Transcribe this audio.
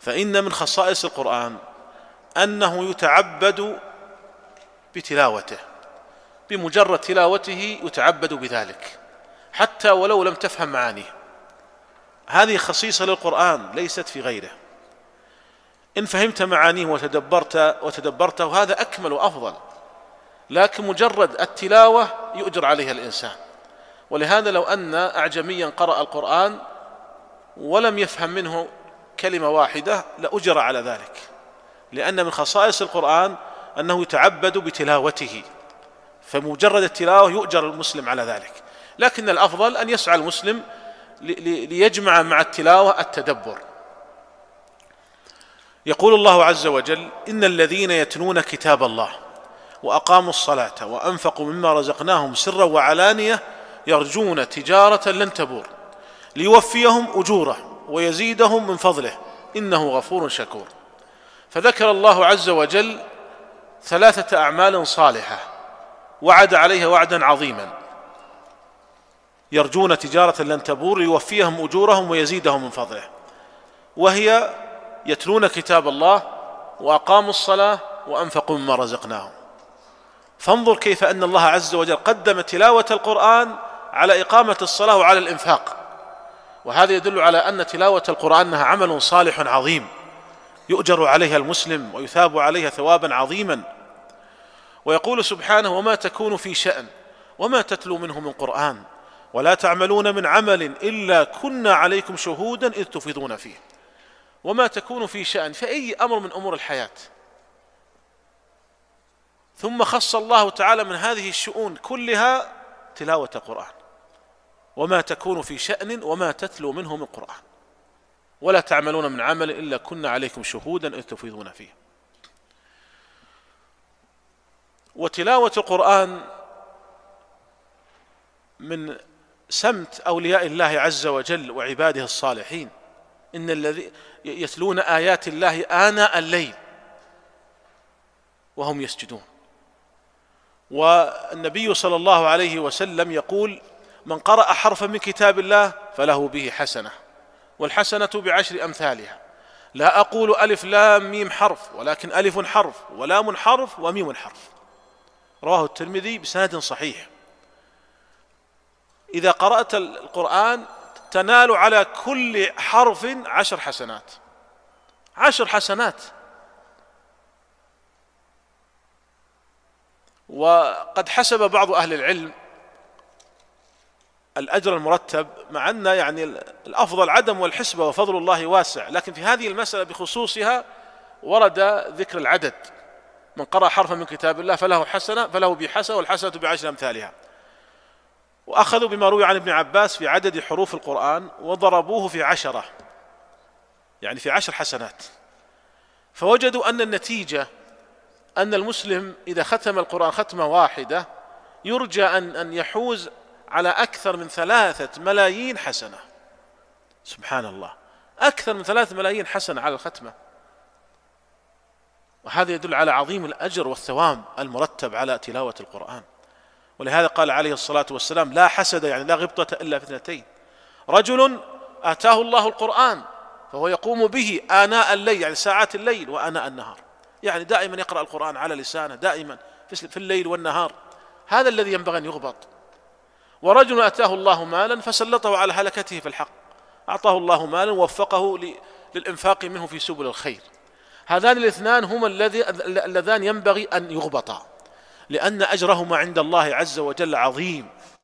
فإن من خصائص القرآن أنه يتعبد بتلاوته بمجرد تلاوته يتعبد بذلك حتى ولو لم تفهم معانيه هذه خصيصة للقرآن ليست في غيره إن فهمت معانيه وتدبرت وتدبرته هذا أكمل وأفضل لكن مجرد التلاوة يؤجر عليها الإنسان ولهذا لو أن أعجميا قرأ القرآن ولم يفهم منه كلمة واحدة لأجر على ذلك لأن من خصائص القرآن أنه يتعبد بتلاوته فمجرد التلاوة يؤجر المسلم على ذلك لكن الأفضل أن يسعى المسلم ليجمع مع التلاوة التدبر يقول الله عز وجل إن الذين يتلون كتاب الله وأقاموا الصلاة وأنفقوا مما رزقناهم سرا وعلانية يرجون تجارة لن تبور ليوفيهم أجورهم ويزيدهم من فضله انه غفور شكور فذكر الله عز وجل ثلاثه اعمال صالحه وعد عليها وعدا عظيما يرجون تجاره لن تبور ليوفيهم اجورهم ويزيدهم من فضله وهي يتلون كتاب الله واقاموا الصلاه وانفقوا مما رزقناهم فانظر كيف ان الله عز وجل قدم تلاوه القران على اقامه الصلاه وعلى الانفاق وهذا يدل على أن تلاوة القرآن أنها عمل صالح عظيم يؤجر عليها المسلم ويثاب عليها ثوابا عظيما ويقول سبحانه وما تكون في شأن وما تتلو منه من قرآن ولا تعملون من عمل إلا كنا عليكم شهودا إذ تفيضون فيه وما تكون في شأن فأي أمر من أمور الحياة ثم خص الله تعالى من هذه الشؤون كلها تلاوة قرآن وما تكون في شأن وما تتلو منه من قرآن ولا تعملون من عمل إلا كنا عليكم شهودا إذ تفيضون فيه وتلاوة القرآن من سمت أولياء الله عز وجل وعباده الصالحين إن الذي يتلون آيات الله آناء الليل وهم يسجدون والنبي صلى الله عليه وسلم يقول من قرأ حرفا من كتاب الله فله به حسنة والحسنة بعشر أمثالها لا أقول ألف لام ميم حرف ولكن ألف حرف ولام حرف وميم حرف رواه الترمذي بسند صحيح إذا قرأت القرآن تنال على كل حرف عشر حسنات عشر حسنات وقد حسب بعض أهل العلم الأجر المرتب مع أن يعني الأفضل عدم والحسبة وفضل الله واسع لكن في هذه المسألة بخصوصها ورد ذكر العدد من قرأ حرفا من كتاب الله فله حسنة فله بحسنة والحسنة بعشر أمثالها وأخذوا بما روي عن ابن عباس في عدد حروف القرآن وضربوه في عشرة يعني في عشر حسنات فوجدوا أن النتيجة أن المسلم إذا ختم القرآن ختمة واحدة يرجى أن أن يحوز على أكثر من ثلاثة ملايين حسنة سبحان الله أكثر من ثلاثة ملايين حسنة على الختمة وهذا يدل على عظيم الأجر والثوام المرتب على تلاوة القرآن ولهذا قال عليه الصلاة والسلام لا حسد يعني لا غبطة إلا في اثنتين رجل آتاه الله القرآن فهو يقوم به آناء الليل يعني ساعات الليل وآناء النهار يعني دائما يقرأ القرآن على لسانه دائما في الليل والنهار هذا الذي ينبغي أن يغبط ورجل أتاه الله مالا فسلطه على هلكته في الحق أعطاه الله مالا ووفقه للإنفاق منه في سبل الخير هذان الاثنان هما اللذان ينبغي أن يغبطا لأن أجرهما عند الله عز وجل عظيم